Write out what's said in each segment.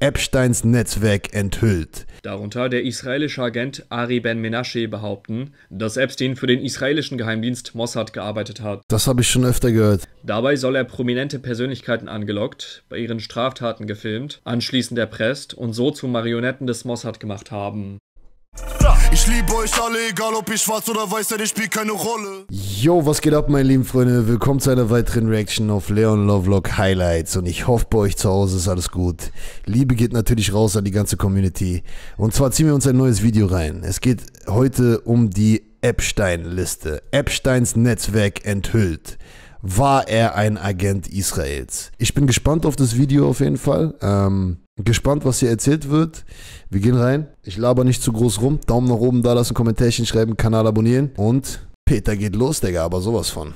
Epsteins Netzwerk enthüllt. Darunter der israelische Agent Ari Ben Menashe behaupten, dass Epstein für den israelischen Geheimdienst Mossad gearbeitet hat. Das habe ich schon öfter gehört. Dabei soll er prominente Persönlichkeiten angelockt, bei ihren Straftaten gefilmt, anschließend erpresst und so zu Marionetten des Mossad gemacht haben. Ich liebe euch alle, egal ob ihr schwarz oder weiß seid, ich spielt keine Rolle. Yo, was geht ab, meine lieben Freunde? Willkommen zu einer weiteren Reaction auf Leon Lovelock Highlights. Und ich hoffe, bei euch zu Hause ist alles gut. Liebe geht natürlich raus an die ganze Community. Und zwar ziehen wir uns ein neues Video rein. Es geht heute um die Epstein-Liste. Epsteins Netzwerk enthüllt war er ein Agent Israels. Ich bin gespannt auf das Video auf jeden Fall. Ähm, gespannt, was hier erzählt wird. Wir gehen rein. Ich laber nicht zu groß rum. Daumen nach oben da lassen, Kommentarchen schreiben, Kanal abonnieren. Und Peter geht los, Digga, aber sowas von.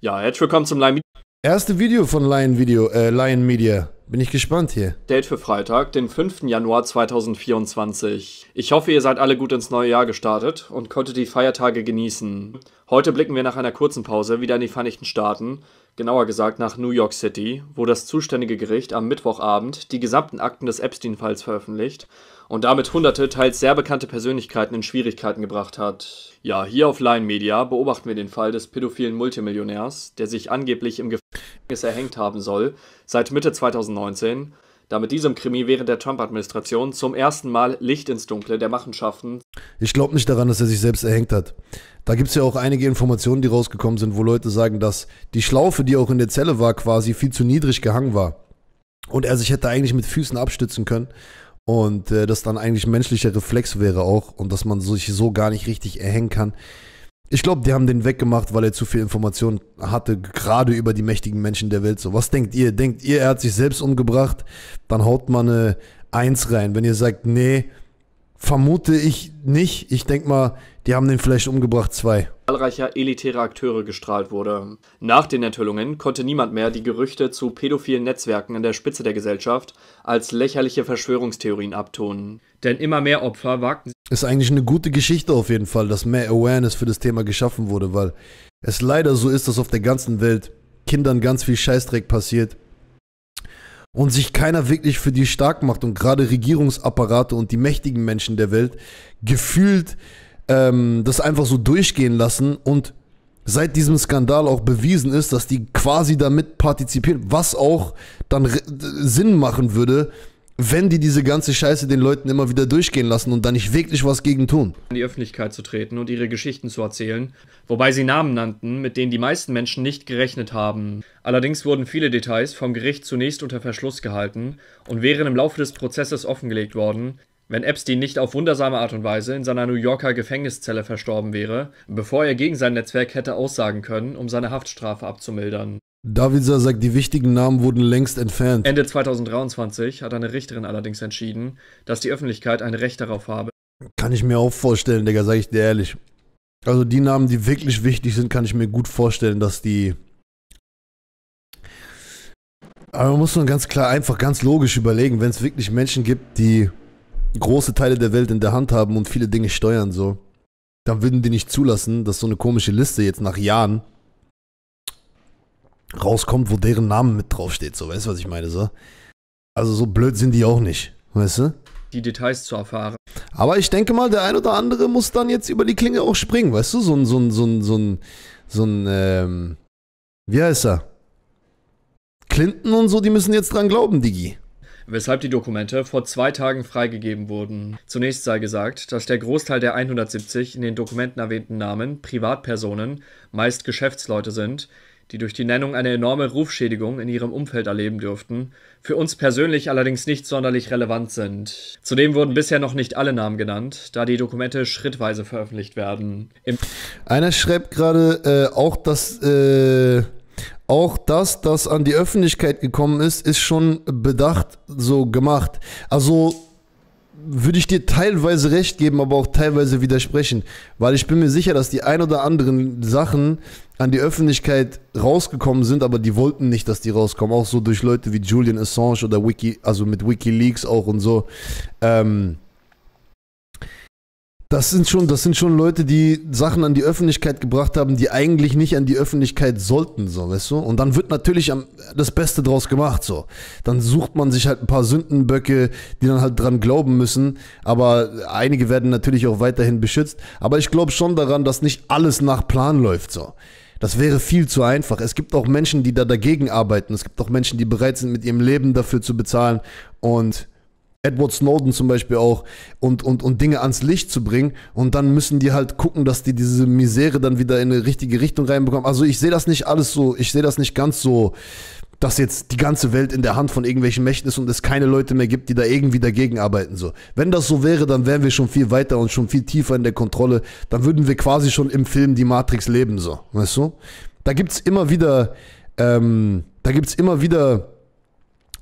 Ja, herzlich willkommen zum Lime Erste Video von Lion Video, äh, Lion Media. Bin ich gespannt hier. Date für Freitag, den 5. Januar 2024. Ich hoffe, ihr seid alle gut ins neue Jahr gestartet und konntet die Feiertage genießen. Heute blicken wir nach einer kurzen Pause wieder in die Vereinigten Staaten, genauer gesagt nach New York City, wo das zuständige Gericht am Mittwochabend die gesamten Akten des Epstein-Falls veröffentlicht und damit hunderte teils sehr bekannte Persönlichkeiten in Schwierigkeiten gebracht hat. Ja, hier auf Line Media beobachten wir den Fall des pädophilen Multimillionärs, der sich angeblich im Gefängnis erhängt haben soll, seit Mitte 2019 da mit diesem Krimi während der Trump-Administration zum ersten Mal Licht ins Dunkle der Machenschaften. Ich glaube nicht daran, dass er sich selbst erhängt hat. Da gibt es ja auch einige Informationen, die rausgekommen sind, wo Leute sagen, dass die Schlaufe, die auch in der Zelle war, quasi viel zu niedrig gehangen war. Und er sich hätte eigentlich mit Füßen abstützen können. Und äh, das dann eigentlich ein menschlicher Reflex wäre auch. Und dass man sich so gar nicht richtig erhängen kann. Ich glaube, die haben den weggemacht, weil er zu viel Informationen hatte, gerade über die mächtigen Menschen der Welt. So, was denkt ihr? Denkt ihr, er hat sich selbst umgebracht? Dann haut man eine Eins rein. Wenn ihr sagt, nee, vermute ich nicht. Ich denke mal, die haben den vielleicht umgebracht, zwei. Zahlreicher elitäre Akteure gestrahlt wurde. Nach den Enthüllungen konnte niemand mehr die Gerüchte zu pädophilen Netzwerken an der Spitze der Gesellschaft als lächerliche Verschwörungstheorien abtun. Denn immer mehr Opfer wagten ist eigentlich eine gute Geschichte auf jeden Fall, dass mehr Awareness für das Thema geschaffen wurde, weil es leider so ist, dass auf der ganzen Welt Kindern ganz viel Scheißdreck passiert und sich keiner wirklich für die stark macht und gerade Regierungsapparate und die mächtigen Menschen der Welt gefühlt ähm, das einfach so durchgehen lassen und seit diesem Skandal auch bewiesen ist, dass die quasi damit partizipieren, was auch dann Sinn machen würde, wenn die diese ganze Scheiße den Leuten immer wieder durchgehen lassen und da nicht wirklich was gegen tun. In die Öffentlichkeit zu treten und ihre Geschichten zu erzählen, wobei sie Namen nannten, mit denen die meisten Menschen nicht gerechnet haben. Allerdings wurden viele Details vom Gericht zunächst unter Verschluss gehalten und wären im Laufe des Prozesses offengelegt worden, wenn Epstein nicht auf wundersame Art und Weise in seiner New Yorker Gefängniszelle verstorben wäre, bevor er gegen sein Netzwerk hätte aussagen können, um seine Haftstrafe abzumildern. Davidsa sagt, die wichtigen Namen wurden längst entfernt. Ende 2023 hat eine Richterin allerdings entschieden, dass die Öffentlichkeit ein Recht darauf habe. Kann ich mir auch vorstellen, Digga, sag ich dir ehrlich. Also die Namen, die wirklich wichtig sind, kann ich mir gut vorstellen, dass die aber man muss nur ganz klar, einfach ganz logisch überlegen, wenn es wirklich Menschen gibt, die große Teile der Welt in der Hand haben und viele Dinge steuern so, dann würden die nicht zulassen, dass so eine komische Liste jetzt nach Jahren rauskommt, wo deren Namen mit draufsteht. So, weißt du, was ich meine? So. Also so blöd sind die auch nicht, weißt du? Die Details zu erfahren. Aber ich denke mal, der ein oder andere muss dann jetzt über die Klinge auch springen, weißt du? So ein, so ein, so ein, so ein, so ein, ähm, wie heißt er? Clinton und so, die müssen jetzt dran glauben, Digi weshalb die Dokumente vor zwei Tagen freigegeben wurden. Zunächst sei gesagt, dass der Großteil der 170 in den Dokumenten erwähnten Namen Privatpersonen, meist Geschäftsleute sind, die durch die Nennung eine enorme Rufschädigung in ihrem Umfeld erleben dürften, für uns persönlich allerdings nicht sonderlich relevant sind. Zudem wurden bisher noch nicht alle Namen genannt, da die Dokumente schrittweise veröffentlicht werden. Im Einer schreibt gerade äh, auch, dass äh, auch das, das an die Öffentlichkeit gekommen ist, ist schon bedacht so gemacht. Also würde ich dir teilweise recht geben, aber auch teilweise widersprechen, weil ich bin mir sicher, dass die ein oder anderen Sachen an die Öffentlichkeit rausgekommen sind, aber die wollten nicht, dass die rauskommen. Auch so durch Leute wie Julian Assange oder Wiki, also mit WikiLeaks auch und so. Ähm, das sind schon, das sind schon Leute, die Sachen an die Öffentlichkeit gebracht haben, die eigentlich nicht an die Öffentlichkeit sollten, so, weißt du? Und dann wird natürlich am, das Beste draus gemacht, so. Dann sucht man sich halt ein paar Sündenböcke, die dann halt dran glauben müssen. Aber einige werden natürlich auch weiterhin beschützt. Aber ich glaube schon daran, dass nicht alles nach Plan läuft, so. Das wäre viel zu einfach. Es gibt auch Menschen, die da dagegen arbeiten. Es gibt auch Menschen, die bereit sind, mit ihrem Leben dafür zu bezahlen. Und Edward Snowden zum Beispiel auch und, und, und Dinge ans Licht zu bringen. Und dann müssen die halt gucken, dass die diese Misere dann wieder in eine richtige Richtung reinbekommen. Also ich sehe das nicht alles so, ich sehe das nicht ganz so, dass jetzt die ganze Welt in der Hand von irgendwelchen Mächten ist und es keine Leute mehr gibt, die da irgendwie dagegen arbeiten. So. Wenn das so wäre, dann wären wir schon viel weiter und schon viel tiefer in der Kontrolle. Dann würden wir quasi schon im Film die Matrix leben, so. Weißt du? Da gibt es immer wieder, ähm, da gibt es immer wieder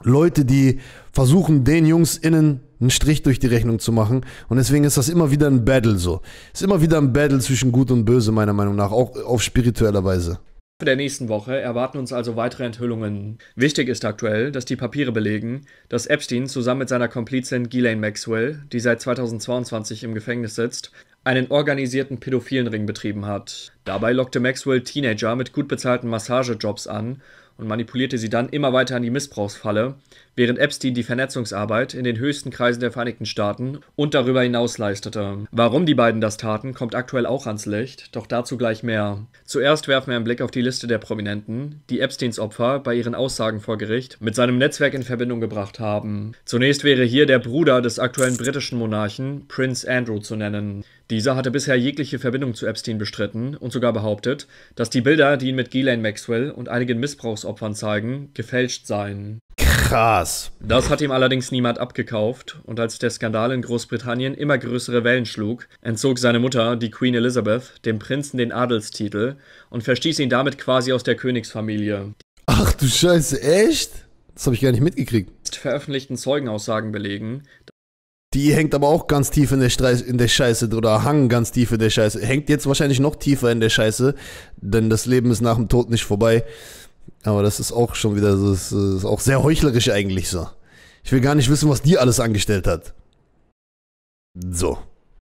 Leute, die versuchen, den Jungs innen einen Strich durch die Rechnung zu machen. Und deswegen ist das immer wieder ein Battle so. Ist immer wieder ein Battle zwischen Gut und Böse, meiner Meinung nach, auch auf spiritueller Weise. Für der nächsten Woche erwarten uns also weitere Enthüllungen. Wichtig ist aktuell, dass die Papiere belegen, dass Epstein zusammen mit seiner Komplizin Ghislaine Maxwell, die seit 2022 im Gefängnis sitzt, einen organisierten pädophilen Ring betrieben hat. Dabei lockte Maxwell Teenager mit gut bezahlten Massagejobs an und manipulierte sie dann immer weiter an die Missbrauchsfalle, während Epstein die Vernetzungsarbeit in den höchsten Kreisen der Vereinigten Staaten und darüber hinaus leistete. Warum die beiden das taten, kommt aktuell auch ans Licht, doch dazu gleich mehr. Zuerst werfen wir einen Blick auf die Liste der Prominenten, die Epsteins Opfer bei ihren Aussagen vor Gericht mit seinem Netzwerk in Verbindung gebracht haben. Zunächst wäre hier der Bruder des aktuellen britischen Monarchen, Prince Andrew, zu nennen. Dieser hatte bisher jegliche Verbindung zu Epstein bestritten und sogar behauptet, dass die Bilder, die ihn mit Ghislaine Maxwell und einigen Missbrauchsopfern zeigen, gefälscht seien. Krass. Das hat ihm allerdings niemand abgekauft und als der Skandal in Großbritannien immer größere Wellen schlug, entzog seine Mutter, die Queen Elizabeth, dem Prinzen den Adelstitel und verstieß ihn damit quasi aus der Königsfamilie. Ach du Scheiße, echt? Das habe ich gar nicht mitgekriegt. Veröffentlichten Zeugenaussagen belegen, die hängt aber auch ganz tief in der, Streis, in der Scheiße oder hang ganz tief in der Scheiße. Hängt jetzt wahrscheinlich noch tiefer in der Scheiße, denn das Leben ist nach dem Tod nicht vorbei. Aber das ist auch schon wieder, das ist auch sehr heuchlerisch eigentlich so. Ich will gar nicht wissen, was die alles angestellt hat. So.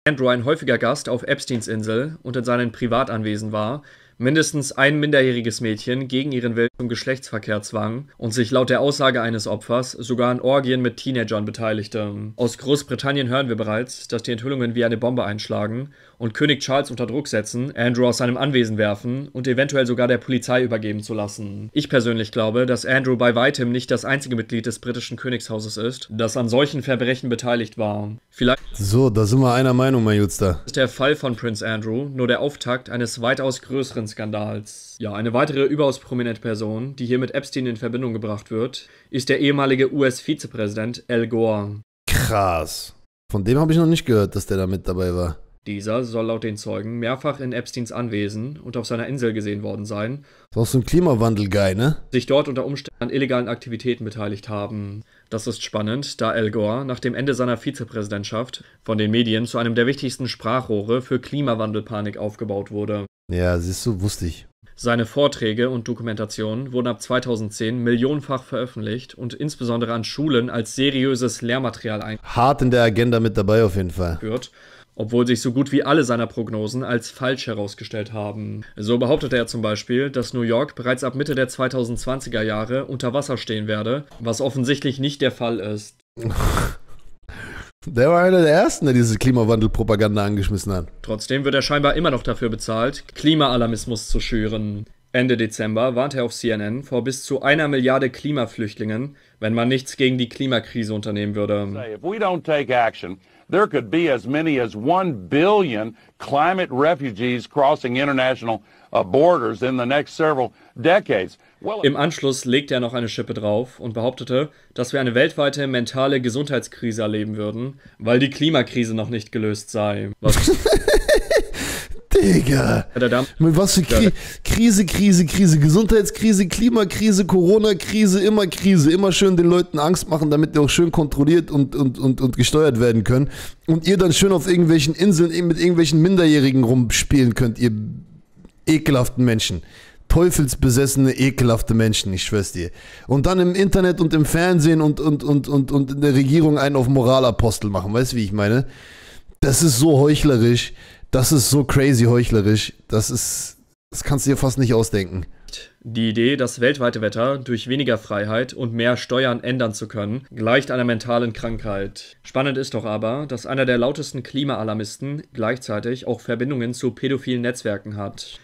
Andrew ein häufiger Gast auf Epsteins Insel und in seinen Privatanwesen war, mindestens ein minderjähriges Mädchen gegen ihren Willen zum Geschlechtsverkehr zwang und sich laut der Aussage eines Opfers sogar an Orgien mit Teenagern beteiligte. Aus Großbritannien hören wir bereits, dass die Enthüllungen wie eine Bombe einschlagen und König Charles unter Druck setzen, Andrew aus seinem Anwesen werfen und eventuell sogar der Polizei übergeben zu lassen. Ich persönlich glaube, dass Andrew bei weitem nicht das einzige Mitglied des britischen Königshauses ist, das an solchen Verbrechen beteiligt war. Vielleicht so, da sind wir einer Meinung, mein Jutster. Ist der Fall von Prinz Andrew nur der Auftakt eines weitaus größeren Skandals. Ja, eine weitere überaus prominente Person, die hier mit Epstein in Verbindung gebracht wird, ist der ehemalige US-Vizepräsident Al Gore. Krass. Von dem habe ich noch nicht gehört, dass der da mit dabei war. Dieser soll laut den Zeugen mehrfach in Epsteins Anwesen und auf seiner Insel gesehen worden sein. Das war so ein Klimawandel-Guy, ne? Sich dort unter Umständen an illegalen Aktivitäten beteiligt haben. Das ist spannend, da Al Gore nach dem Ende seiner Vizepräsidentschaft von den Medien zu einem der wichtigsten Sprachrohre für Klimawandelpanik aufgebaut wurde. Ja, siehst du, wusste ich. Seine Vorträge und Dokumentationen wurden ab 2010 millionenfach veröffentlicht und insbesondere an Schulen als seriöses Lehrmaterial eingeführt. Hart in der Agenda mit dabei auf jeden Fall obwohl sich so gut wie alle seiner Prognosen als falsch herausgestellt haben. So behauptete er zum Beispiel, dass New York bereits ab Mitte der 2020er Jahre unter Wasser stehen werde, was offensichtlich nicht der Fall ist. Der war einer der ersten, der diese Klimawandelpropaganda angeschmissen hat. Trotzdem wird er scheinbar immer noch dafür bezahlt, Klimaalarmismus zu schüren. Ende Dezember warnt er auf CNN vor bis zu einer Milliarde Klimaflüchtlingen, wenn man nichts gegen die Klimakrise unternehmen würde there could be as many as 1 billion climate refugees crossing international uh, borders in the next several decades. Im Anschluss legte er noch eine Schippe drauf und behauptete, dass wir eine weltweite mentale Gesundheitskrise erleben würden, weil die Klimakrise noch nicht gelöst sei. Was Digga. was für Kri Krise, Krise, Krise. Gesundheitskrise, Klimakrise, Corona-Krise, immer Krise. Immer schön den Leuten Angst machen, damit die auch schön kontrolliert und, und, und, und gesteuert werden können. Und ihr dann schön auf irgendwelchen Inseln eh, mit irgendwelchen Minderjährigen rumspielen könnt, ihr ekelhaften Menschen teufelsbesessene, ekelhafte Menschen, ich schwör's dir. Und dann im Internet und im Fernsehen und, und, und, und, und in der Regierung einen auf Moralapostel machen, weißt du, wie ich meine? Das ist so heuchlerisch. Das ist so crazy heuchlerisch. Das ist, das kannst du dir fast nicht ausdenken. Die Idee, das weltweite Wetter durch weniger Freiheit und mehr Steuern ändern zu können, gleicht einer mentalen Krankheit. Spannend ist doch aber, dass einer der lautesten Klimaalarmisten gleichzeitig auch Verbindungen zu pädophilen Netzwerken hat.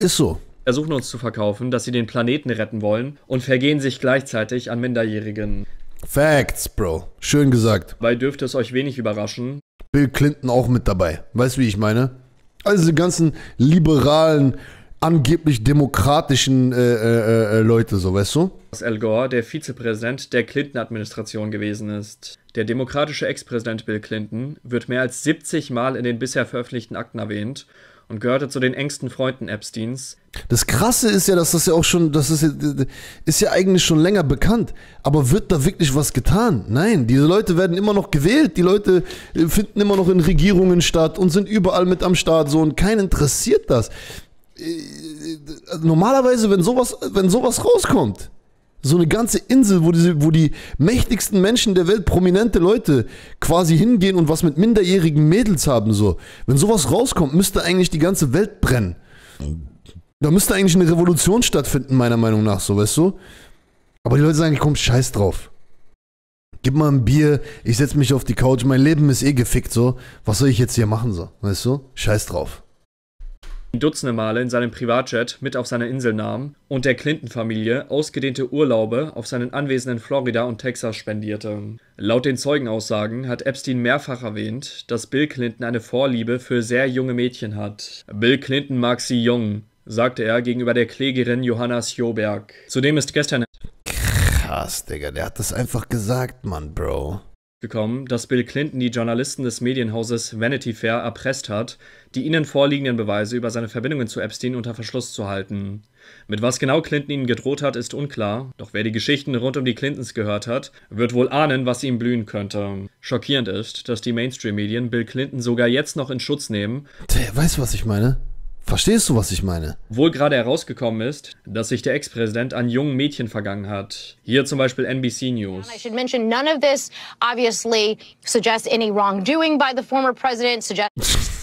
Ist so. Versuchen uns zu verkaufen, dass sie den Planeten retten wollen und vergehen sich gleichzeitig an Minderjährigen. Facts, Bro. Schön gesagt. Weil dürfte es euch wenig überraschen, Bill Clinton auch mit dabei. Weißt du, wie ich meine? Also die ganzen liberalen, angeblich demokratischen äh äh, äh, äh, Leute, so weißt du? Dass Al Gore, der Vizepräsident der Clinton-Administration gewesen ist. Der demokratische Ex-Präsident Bill Clinton wird mehr als 70 Mal in den bisher veröffentlichten Akten erwähnt und gehörte zu den engsten Freunden Epsteins. Das Krasse ist ja, dass das ja auch schon, das ist ja, ist ja eigentlich schon länger bekannt, aber wird da wirklich was getan? Nein, diese Leute werden immer noch gewählt, die Leute äh, finden immer noch in Regierungen statt und sind überall mit am Start so und kein interessiert das. Äh, äh, normalerweise, wenn sowas, wenn sowas rauskommt, so eine ganze Insel, wo, diese, wo die mächtigsten Menschen der Welt, prominente Leute, quasi hingehen und was mit minderjährigen Mädels haben. So. Wenn sowas rauskommt, müsste eigentlich die ganze Welt brennen. Da müsste eigentlich eine Revolution stattfinden, meiner Meinung nach, so, weißt du? Aber die Leute sagen, komm, scheiß drauf. Gib mal ein Bier, ich setz mich auf die Couch, mein Leben ist eh gefickt, so. Was soll ich jetzt hier machen, so, weißt du? Scheiß drauf. Dutzende Male in seinem Privatjet mit auf seine Insel nahm und der Clinton-Familie ausgedehnte Urlaube auf seinen Anwesen in Florida und Texas spendierte. Laut den Zeugenaussagen hat Epstein mehrfach erwähnt, dass Bill Clinton eine Vorliebe für sehr junge Mädchen hat. Bill Clinton mag sie jung, sagte er gegenüber der Klägerin Johanna Sjoberg. Zudem ist gestern... Krass, Digga, der hat das einfach gesagt, Mann, Bro gekommen, dass Bill Clinton die Journalisten des Medienhauses Vanity Fair erpresst hat, die ihnen vorliegenden Beweise über seine Verbindungen zu Epstein unter Verschluss zu halten. Mit was genau Clinton ihnen gedroht hat, ist unklar, doch wer die Geschichten rund um die Clintons gehört hat, wird wohl ahnen, was ihm blühen könnte. Schockierend ist, dass die Mainstream-Medien Bill Clinton sogar jetzt noch in Schutz nehmen. Weißt du, was ich meine. Verstehst du, was ich meine? Wohl gerade herausgekommen ist, dass sich der Ex-Präsident an jungen Mädchen vergangen hat. Hier zum Beispiel NBC News. I should mention none of this obviously suggests any wrongdoing by the former president. Suggests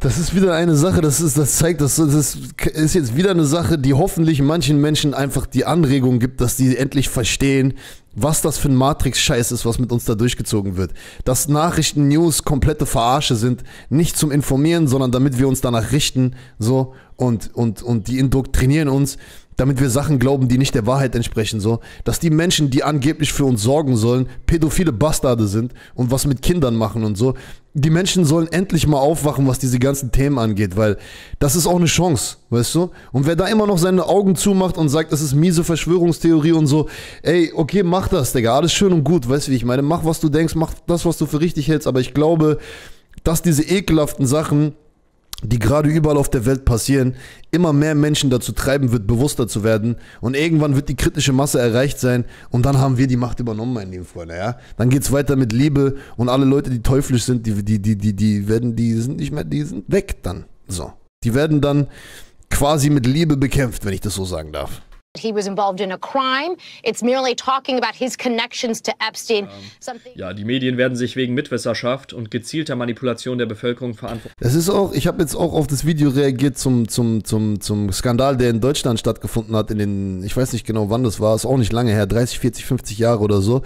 Das ist wieder eine Sache, das, ist, das zeigt, das, das ist jetzt wieder eine Sache, die hoffentlich manchen Menschen einfach die Anregung gibt, dass die endlich verstehen, was das für ein Matrix-Scheiß ist, was mit uns da durchgezogen wird. Dass Nachrichten, News komplette Verarsche sind, nicht zum Informieren, sondern damit wir uns danach richten, so, und, und, und die indoktrinieren uns, damit wir Sachen glauben, die nicht der Wahrheit entsprechen, so. Dass die Menschen, die angeblich für uns sorgen sollen, pädophile Bastarde sind und was mit Kindern machen und so die Menschen sollen endlich mal aufwachen, was diese ganzen Themen angeht, weil das ist auch eine Chance, weißt du? Und wer da immer noch seine Augen zumacht und sagt, das ist miese Verschwörungstheorie und so, ey, okay, mach das, Digga, alles schön und gut, weißt du, wie ich meine? Mach, was du denkst, mach das, was du für richtig hältst, aber ich glaube, dass diese ekelhaften Sachen die gerade überall auf der Welt passieren, immer mehr Menschen dazu treiben wird, bewusster zu werden. Und irgendwann wird die kritische Masse erreicht sein. Und dann haben wir die Macht übernommen, meine lieben Freunde. Ja? Dann geht's weiter mit Liebe. Und alle Leute, die teuflisch sind, die, die, die, die, die werden, die sind nicht mehr, die sind weg dann. So. Die werden dann quasi mit Liebe bekämpft, wenn ich das so sagen darf in Epstein. Ähm, ja, die Medien werden sich wegen Mitwisserschaft und gezielter Manipulation der Bevölkerung verantworten. Es ist auch, ich habe jetzt auch auf das Video reagiert zum, zum, zum, zum Skandal, der in Deutschland stattgefunden hat, in den, ich weiß nicht genau wann das war, ist auch nicht lange her, 30, 40, 50 Jahre oder so,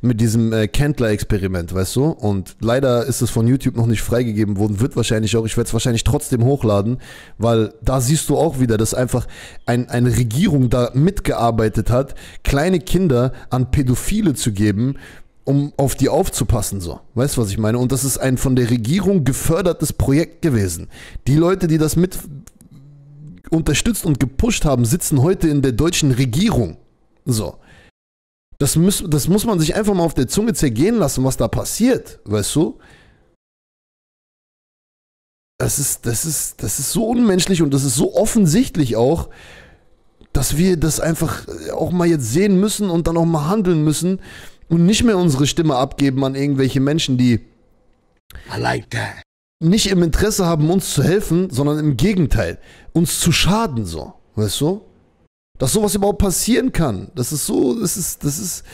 mit diesem äh, Candler-Experiment, weißt du? Und leider ist es von YouTube noch nicht freigegeben worden, wird wahrscheinlich auch, ich werde es wahrscheinlich trotzdem hochladen, weil da siehst du auch wieder, dass einfach ein, eine Regierung da da mitgearbeitet hat, kleine Kinder an Pädophile zu geben, um auf die aufzupassen, so. Weißt du, was ich meine? Und das ist ein von der Regierung gefördertes Projekt gewesen. Die Leute, die das mit unterstützt und gepusht haben, sitzen heute in der deutschen Regierung. So. Das, muss, das muss man sich einfach mal auf der Zunge zergehen lassen, was da passiert, weißt du? Das ist, das ist, das ist so unmenschlich und das ist so offensichtlich auch, dass wir das einfach äh, auch mal jetzt sehen müssen und dann auch mal handeln müssen und nicht mehr unsere Stimme abgeben an irgendwelche Menschen, die I like that. nicht im Interesse haben, uns zu helfen, sondern im Gegenteil, uns zu schaden so, weißt du? Dass sowas überhaupt passieren kann, das ist so, das ist, das ist,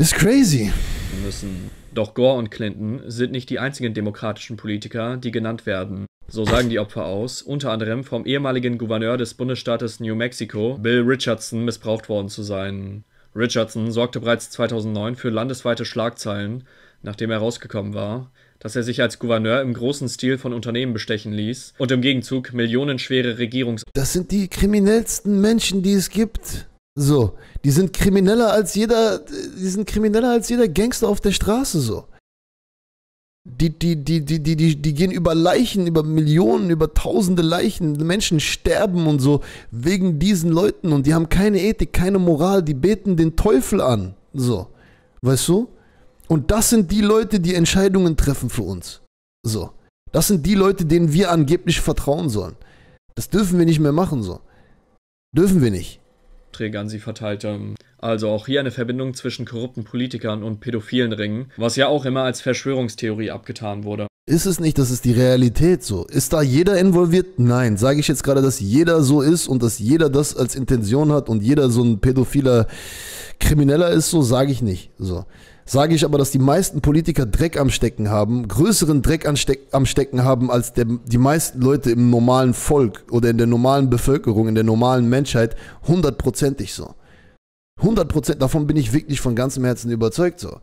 ist crazy. Wir müssen. Doch Gore und Clinton sind nicht die einzigen demokratischen Politiker, die genannt werden so sagen die Opfer aus, unter anderem vom ehemaligen Gouverneur des Bundesstaates New Mexico, Bill Richardson, missbraucht worden zu sein. Richardson sorgte bereits 2009 für landesweite Schlagzeilen, nachdem herausgekommen war, dass er sich als Gouverneur im großen Stil von Unternehmen bestechen ließ und im Gegenzug millionenschwere Regierungs... Das sind die kriminellsten Menschen, die es gibt. So, die sind krimineller als jeder, die sind krimineller als jeder Gangster auf der Straße so die, die, die, die, die, die, die gehen über Leichen, über Millionen, über tausende Leichen. Menschen sterben und so wegen diesen Leuten und die haben keine Ethik, keine Moral, die beten den Teufel an. So. Weißt du? Und das sind die Leute, die Entscheidungen treffen für uns. So. Das sind die Leute, denen wir angeblich vertrauen sollen. Das dürfen wir nicht mehr machen, so. Dürfen wir nicht. Träger an sie verteilt. Ähm, also auch hier eine Verbindung zwischen korrupten Politikern und pädophilen Ringen, was ja auch immer als Verschwörungstheorie abgetan wurde. Ist es nicht, dass es die Realität so? Ist da jeder involviert? Nein. Sage ich jetzt gerade, dass jeder so ist und dass jeder das als Intention hat und jeder so ein pädophiler Krimineller ist, so sage ich nicht. So. Sage ich aber, dass die meisten Politiker Dreck am Stecken haben, größeren Dreck am Stecken haben als der, die meisten Leute im normalen Volk oder in der normalen Bevölkerung, in der normalen Menschheit, hundertprozentig so. 100% davon bin ich wirklich von ganzem Herzen überzeugt. So.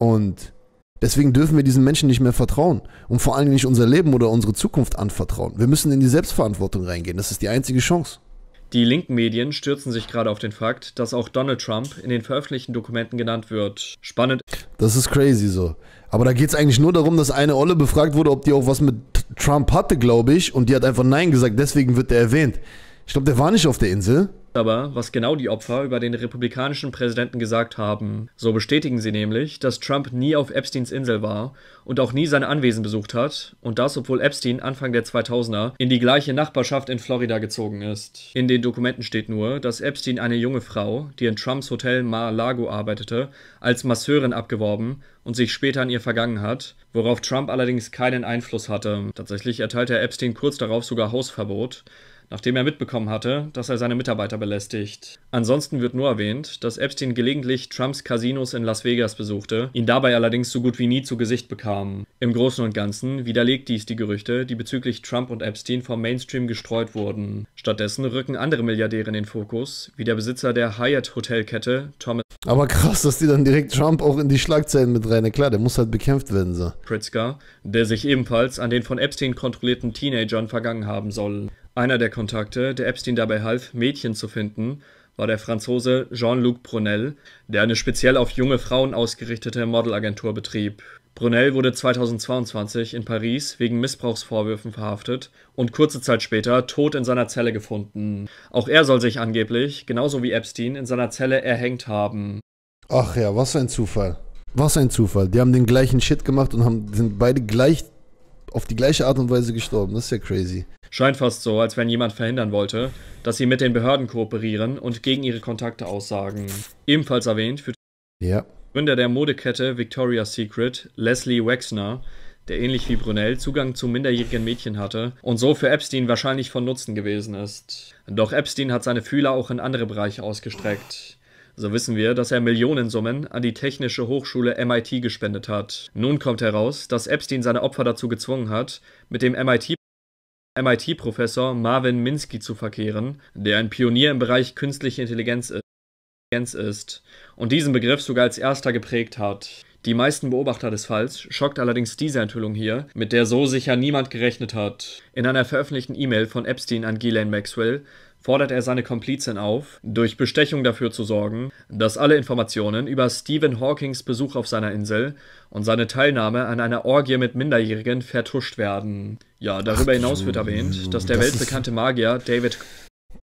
Und deswegen dürfen wir diesen Menschen nicht mehr vertrauen und vor allem nicht unser Leben oder unsere Zukunft anvertrauen. Wir müssen in die Selbstverantwortung reingehen. Das ist die einzige Chance. Die linken Medien stürzen sich gerade auf den Fakt, dass auch Donald Trump in den veröffentlichten Dokumenten genannt wird. Spannend. Das ist crazy so. Aber da geht es eigentlich nur darum, dass eine Olle befragt wurde, ob die auch was mit Trump hatte, glaube ich, und die hat einfach Nein gesagt, deswegen wird der erwähnt. Ich glaube, der war nicht auf der Insel aber, was genau die Opfer über den republikanischen Präsidenten gesagt haben. So bestätigen sie nämlich, dass Trump nie auf Epsteins Insel war und auch nie sein Anwesen besucht hat, und das obwohl Epstein Anfang der 2000er in die gleiche Nachbarschaft in Florida gezogen ist. In den Dokumenten steht nur, dass Epstein eine junge Frau, die in Trumps Hotel Mar-a-Lago arbeitete, als Masseurin abgeworben und sich später an ihr vergangen hat, worauf Trump allerdings keinen Einfluss hatte. Tatsächlich erteilte Epstein kurz darauf sogar Hausverbot, nachdem er mitbekommen hatte, dass er seine Mitarbeiter belästigt. Ansonsten wird nur erwähnt, dass Epstein gelegentlich Trumps Casinos in Las Vegas besuchte, ihn dabei allerdings so gut wie nie zu Gesicht bekam. Im Großen und Ganzen widerlegt dies die Gerüchte, die bezüglich Trump und Epstein vom Mainstream gestreut wurden. Stattdessen rücken andere Milliardäre in den Fokus, wie der Besitzer der Hyatt Hotelkette, Thomas. Aber krass, dass die dann direkt Trump auch in die Schlagzeilen mit rein. Klar, der muss halt bekämpft werden, so. Pritzker, der sich ebenfalls an den von Epstein kontrollierten Teenagern vergangen haben soll. Einer der Kontakte, der Epstein dabei half, Mädchen zu finden, war der Franzose Jean-Luc Brunel, der eine speziell auf junge Frauen ausgerichtete Modelagentur betrieb. Brunel wurde 2022 in Paris wegen Missbrauchsvorwürfen verhaftet und kurze Zeit später tot in seiner Zelle gefunden. Auch er soll sich angeblich, genauso wie Epstein, in seiner Zelle erhängt haben. Ach ja, was für ein Zufall. Was ein Zufall. Die haben den gleichen Shit gemacht und haben, sind beide gleich auf die gleiche Art und Weise gestorben. Das ist ja crazy. Scheint fast so, als wenn jemand verhindern wollte, dass sie mit den Behörden kooperieren und gegen ihre Kontakte aussagen. Ebenfalls erwähnt für ja. Gründer der Modekette Victoria's Secret, Leslie Wexner, der ähnlich wie Brunel Zugang zu minderjährigen Mädchen hatte und so für Epstein wahrscheinlich von Nutzen gewesen ist. Doch Epstein hat seine Fühler auch in andere Bereiche ausgestreckt. So wissen wir, dass er Millionensummen an die Technische Hochschule MIT gespendet hat. Nun kommt heraus, dass Epstein seine Opfer dazu gezwungen hat, mit dem MIT MIT-Professor Marvin Minsky zu verkehren, der ein Pionier im Bereich künstliche Intelligenz ist und diesen Begriff sogar als erster geprägt hat. Die meisten Beobachter des Falls schockt allerdings diese Enthüllung hier, mit der so sicher niemand gerechnet hat. In einer veröffentlichten E-Mail von Epstein an Ghislaine Maxwell fordert er seine Komplizen auf, durch Bestechung dafür zu sorgen, dass alle Informationen über Stephen Hawkings Besuch auf seiner Insel und seine Teilnahme an einer Orgie mit Minderjährigen vertuscht werden. Ja, darüber hinaus wird erwähnt, dass der das weltbekannte Magier David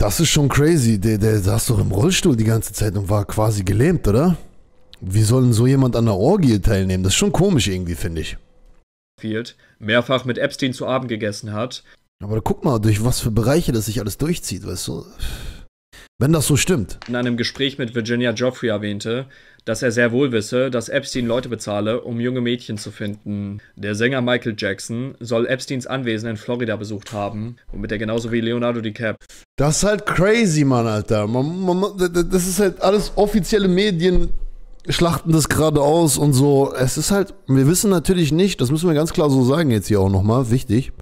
das ist schon crazy. Der, der saß doch im Rollstuhl die ganze Zeit und war quasi gelähmt, oder? Wie soll denn so jemand an einer Orgie teilnehmen? Das ist schon komisch irgendwie, finde ich. Mehrfach mit Epstein zu Abend gegessen hat aber guck mal, durch was für Bereiche das sich alles durchzieht, weißt du? Wenn das so stimmt. In einem Gespräch mit Virginia Joffrey erwähnte, dass er sehr wohl wisse, dass Epstein Leute bezahle, um junge Mädchen zu finden. Der Sänger Michael Jackson soll Epsteins Anwesen in Florida besucht haben, womit er genauso wie Leonardo DiCaprio. Das ist halt crazy, Mann, Alter. Man, man, das ist halt alles offizielle Medien schlachten das gerade aus und so. Es ist halt, wir wissen natürlich nicht, das müssen wir ganz klar so sagen jetzt hier auch nochmal, wichtig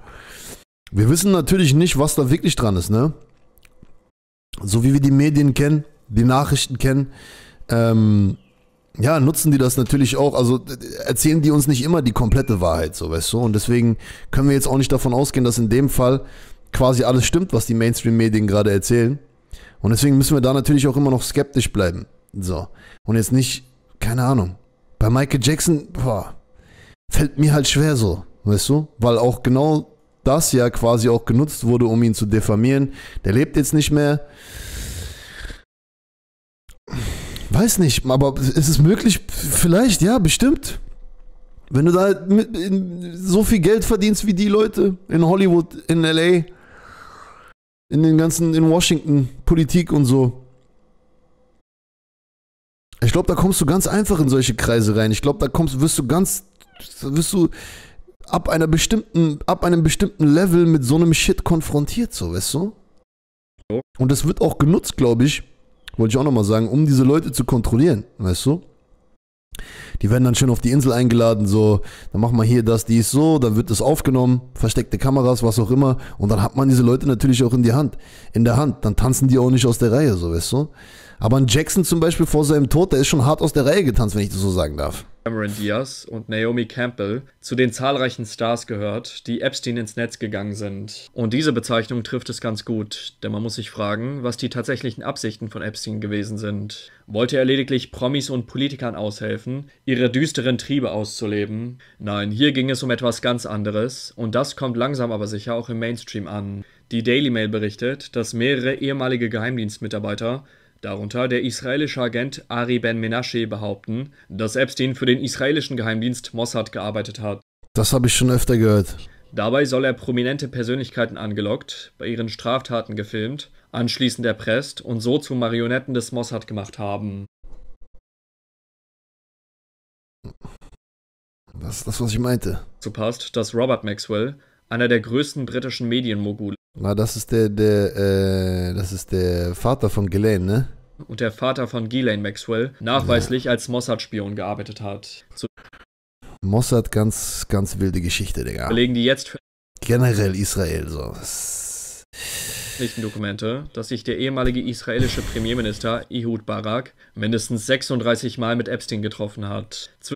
wir wissen natürlich nicht, was da wirklich dran ist, ne? So wie wir die Medien kennen, die Nachrichten kennen, ähm, ja, nutzen die das natürlich auch, also erzählen die uns nicht immer die komplette Wahrheit, so weißt du. Und deswegen können wir jetzt auch nicht davon ausgehen, dass in dem Fall quasi alles stimmt, was die Mainstream-Medien gerade erzählen. Und deswegen müssen wir da natürlich auch immer noch skeptisch bleiben. So. Und jetzt nicht, keine Ahnung. Bei Michael Jackson, boah, fällt mir halt schwer so, weißt du? Weil auch genau das ja quasi auch genutzt wurde, um ihn zu diffamieren. Der lebt jetzt nicht mehr. Weiß nicht, aber ist es möglich? Vielleicht, ja, bestimmt. Wenn du da halt so viel Geld verdienst wie die Leute in Hollywood, in LA, in den ganzen, in Washington, Politik und so. Ich glaube, da kommst du ganz einfach in solche Kreise rein. Ich glaube, da kommst, wirst du ganz, wirst du ab einer bestimmten, ab einem bestimmten Level mit so einem Shit konfrontiert, so, weißt du? Und das wird auch genutzt, glaube ich, wollte ich auch nochmal sagen, um diese Leute zu kontrollieren, weißt du? Die werden dann schön auf die Insel eingeladen, so, dann machen wir hier das, dies, so, dann wird das aufgenommen, versteckte Kameras, was auch immer, und dann hat man diese Leute natürlich auch in die Hand, in der Hand, dann tanzen die auch nicht aus der Reihe, so, weißt du? Aber ein Jackson zum Beispiel vor seinem Tod, der ist schon hart aus der Reihe getanzt, wenn ich das so sagen darf. Cameron Diaz und Naomi Campbell zu den zahlreichen Stars gehört, die Epstein ins Netz gegangen sind. Und diese Bezeichnung trifft es ganz gut, denn man muss sich fragen, was die tatsächlichen Absichten von Epstein gewesen sind. Wollte er lediglich Promis und Politikern aushelfen, ihre düsteren Triebe auszuleben? Nein, hier ging es um etwas ganz anderes, und das kommt langsam aber sicher auch im Mainstream an. Die Daily Mail berichtet, dass mehrere ehemalige Geheimdienstmitarbeiter darunter der israelische Agent Ari Ben Menashe, behaupten, dass Epstein für den israelischen Geheimdienst Mossad gearbeitet hat. Das habe ich schon öfter gehört. Dabei soll er prominente Persönlichkeiten angelockt, bei ihren Straftaten gefilmt, anschließend erpresst und so zu Marionetten des Mossad gemacht haben. Das ist das, was ich meinte. So passt, dass Robert Maxwell, einer der größten britischen Medienmogule, na, das ist der, der, äh, das ist der Vater von Ghislaine, ne? Und der Vater von Ghislaine Maxwell nachweislich ja. als Mossad-Spion gearbeitet hat. So Mossad, ganz, ganz wilde Geschichte, Digga. Belegen die jetzt. für Generell Israel, so. Dokumente, dass sich der ehemalige israelische Premierminister Ehud Barak mindestens 36 Mal mit Epstein getroffen hat. Zw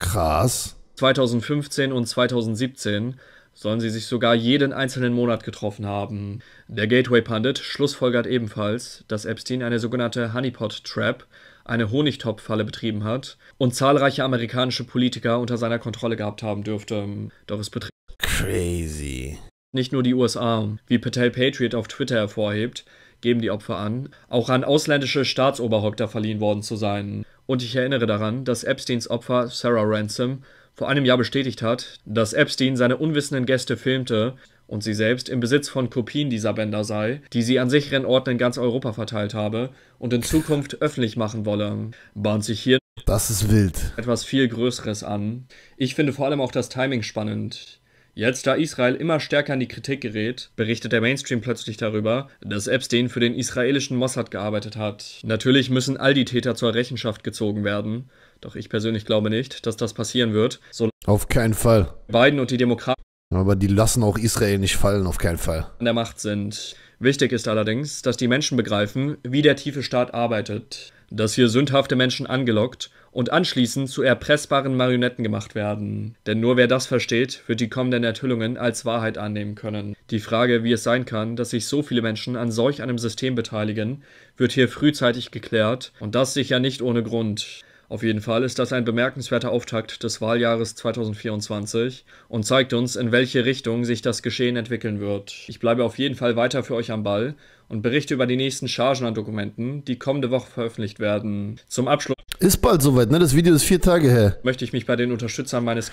Krass. 2015 und 2017 sollen sie sich sogar jeden einzelnen Monat getroffen haben. Der Gateway pandit schlussfolgert ebenfalls, dass Epstein eine sogenannte Honeypot Trap, eine Honigtopffalle betrieben hat und zahlreiche amerikanische Politiker unter seiner Kontrolle gehabt haben dürfte. Doch es betrifft Crazy. Nicht nur die USA. Wie Patel Patriot auf Twitter hervorhebt, geben die Opfer an, auch an ausländische Staatsoberhäupter verliehen worden zu sein. Und ich erinnere daran, dass Epsteins Opfer Sarah Ransom vor einem Jahr bestätigt hat, dass Epstein seine unwissenden Gäste filmte und sie selbst im Besitz von Kopien dieser Bänder sei, die sie an sicheren Orten in ganz Europa verteilt habe und in Zukunft öffentlich machen wolle. Bahnt sich hier das ist wild. etwas viel Größeres an. Ich finde vor allem auch das Timing spannend. Jetzt, da Israel immer stärker in die Kritik gerät, berichtet der Mainstream plötzlich darüber, dass Epstein für den israelischen Mossad gearbeitet hat. Natürlich müssen all die Täter zur Rechenschaft gezogen werden. Doch ich persönlich glaube nicht, dass das passieren wird. So auf keinen Fall. Biden und die Demokraten. Aber die lassen auch Israel nicht fallen, auf keinen Fall. An der Macht sind. Wichtig ist allerdings, dass die Menschen begreifen, wie der tiefe Staat arbeitet. Dass hier sündhafte Menschen angelockt und anschließend zu erpressbaren Marionetten gemacht werden. Denn nur wer das versteht, wird die kommenden Enthüllungen als Wahrheit annehmen können. Die Frage, wie es sein kann, dass sich so viele Menschen an solch einem System beteiligen, wird hier frühzeitig geklärt und das sicher nicht ohne Grund. Auf jeden Fall ist das ein bemerkenswerter Auftakt des Wahljahres 2024 und zeigt uns, in welche Richtung sich das Geschehen entwickeln wird. Ich bleibe auf jeden Fall weiter für euch am Ball und berichte über die nächsten Chargen an Dokumenten, die kommende Woche veröffentlicht werden. Zum Abschluss. Ist bald soweit, ne? Das Video ist vier Tage her. Möchte ich mich bei den Unterstützern meines.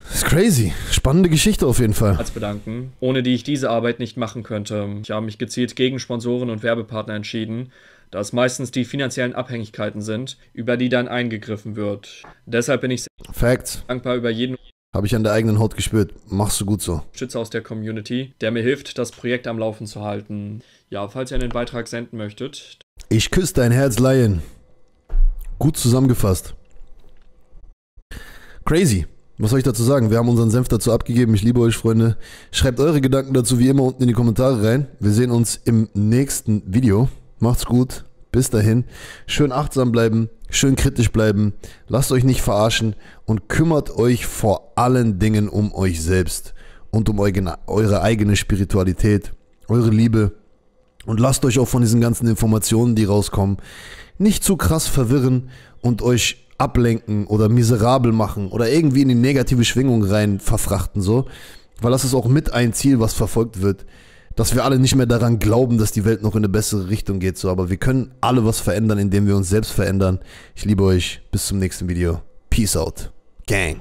Das ist crazy. Spannende Geschichte auf jeden Fall. Als bedanken, ohne die ich diese Arbeit nicht machen könnte. Ich habe mich gezielt gegen Sponsoren und Werbepartner entschieden da es meistens die finanziellen Abhängigkeiten sind, über die dann eingegriffen wird. Deshalb bin ich sehr Facts. dankbar über jeden habe ich an der eigenen Haut gespürt. Machst du gut so. Schütze aus der Community, der mir hilft, das Projekt am Laufen zu halten. Ja, falls ihr einen Beitrag senden möchtet. Ich küsse dein Herz, Lion. Gut zusammengefasst. Crazy. Was soll ich dazu sagen? Wir haben unseren Senf dazu abgegeben. Ich liebe euch, Freunde. Schreibt eure Gedanken dazu wie immer unten in die Kommentare rein. Wir sehen uns im nächsten Video. Macht's gut. Bis dahin. Schön achtsam bleiben, schön kritisch bleiben. Lasst euch nicht verarschen und kümmert euch vor allen Dingen um euch selbst und um eure eigene Spiritualität, eure Liebe. Und lasst euch auch von diesen ganzen Informationen, die rauskommen, nicht zu krass verwirren und euch ablenken oder miserabel machen oder irgendwie in die negative Schwingung rein verfrachten, so. Weil das ist auch mit ein Ziel, was verfolgt wird dass wir alle nicht mehr daran glauben, dass die Welt noch in eine bessere Richtung geht. So, aber wir können alle was verändern, indem wir uns selbst verändern. Ich liebe euch. Bis zum nächsten Video. Peace out. Gang.